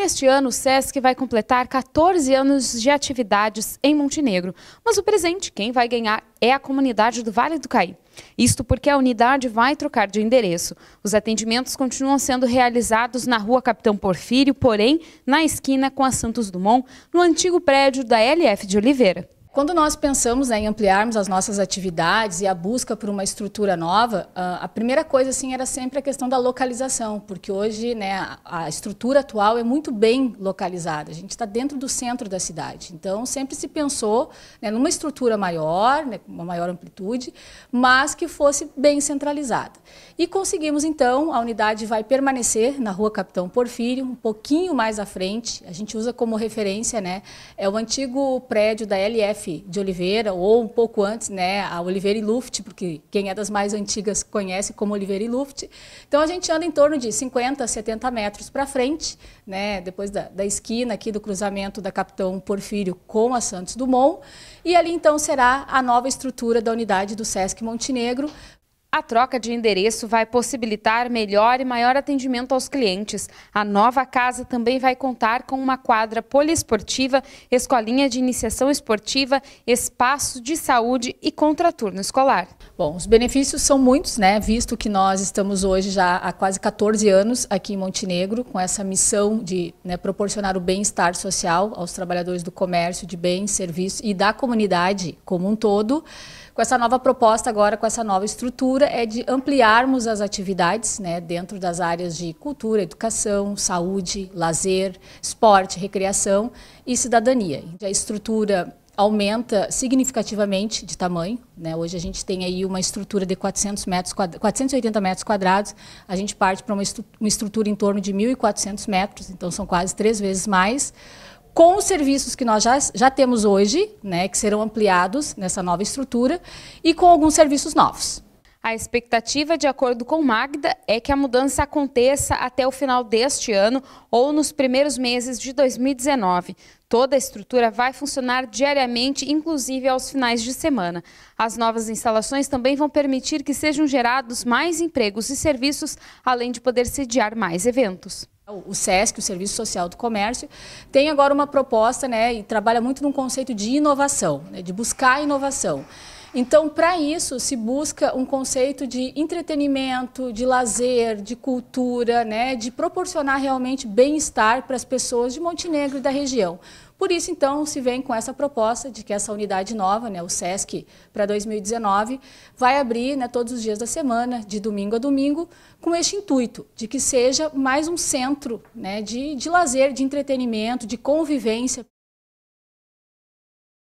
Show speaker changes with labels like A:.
A: Neste ano, o SESC vai completar 14 anos de atividades em Montenegro, mas o presente, quem vai ganhar, é a comunidade do Vale do Caí. Isto porque a unidade vai trocar de endereço. Os atendimentos continuam sendo realizados na rua Capitão Porfírio, porém, na esquina com a Santos Dumont, no antigo prédio da LF de Oliveira.
B: Quando nós pensamos né, em ampliarmos as nossas atividades e a busca por uma estrutura nova, ah, a primeira coisa assim, era sempre a questão da localização, porque hoje né, a estrutura atual é muito bem localizada. A gente está dentro do centro da cidade. Então, sempre se pensou né, numa estrutura maior, né, uma maior amplitude, mas que fosse bem centralizada. E conseguimos, então, a unidade vai permanecer na Rua Capitão Porfírio, um pouquinho mais à frente. A gente usa como referência, né, é o antigo prédio da LF F. de Oliveira, ou um pouco antes, né, a Oliveira e Luft, porque quem é das mais antigas conhece como Oliveira e Luft. Então, a gente anda em torno de 50, 70 metros para frente, né, depois da, da esquina aqui do cruzamento da Capitão Porfírio com a Santos Dumont.
A: E ali, então, será a nova estrutura da unidade do SESC Montenegro a troca de endereço vai possibilitar melhor e maior atendimento aos clientes. A nova casa também vai contar com uma quadra poliesportiva, escolinha de iniciação esportiva, espaço de saúde e contraturno escolar. Bom, os benefícios são muitos, né?
B: Visto que nós estamos hoje já há quase 14 anos aqui em Montenegro com essa missão de né, proporcionar o bem-estar social aos trabalhadores do comércio, de bens, serviços e da comunidade como um todo com essa nova proposta agora, com essa nova estrutura, é de ampliarmos as atividades né, dentro das áreas de cultura, educação, saúde, lazer, esporte, recreação e cidadania. A estrutura aumenta significativamente de tamanho. Né? Hoje a gente tem aí uma estrutura de 400 metros, 480 metros quadrados, a gente parte para uma, estrutura em torno de 1.400 metros, então são quase três vezes mais, com os serviços que nós já, já temos hoje, né, que serão
A: ampliados nessa nova estrutura, e com alguns serviços novos. A expectativa, de acordo com Magda, é que a mudança aconteça até o final deste ano ou nos primeiros meses de 2019. Toda a estrutura vai funcionar diariamente, inclusive aos finais de semana. As novas instalações também vão permitir que sejam gerados mais empregos e serviços, além de poder sediar mais eventos. O SESC, o Serviço
B: Social do Comércio, tem agora uma proposta né, e trabalha muito num conceito de inovação, né, de buscar inovação. Então, para isso, se busca um conceito de entretenimento, de lazer, de cultura, né, de proporcionar realmente bem-estar para as pessoas de Montenegro e da região. Por isso, então, se vem com essa proposta de que essa unidade nova, né, o SESC, para 2019, vai abrir né, todos os dias da semana, de domingo a domingo, com este intuito de que seja mais um centro né, de, de lazer, de entretenimento, de convivência.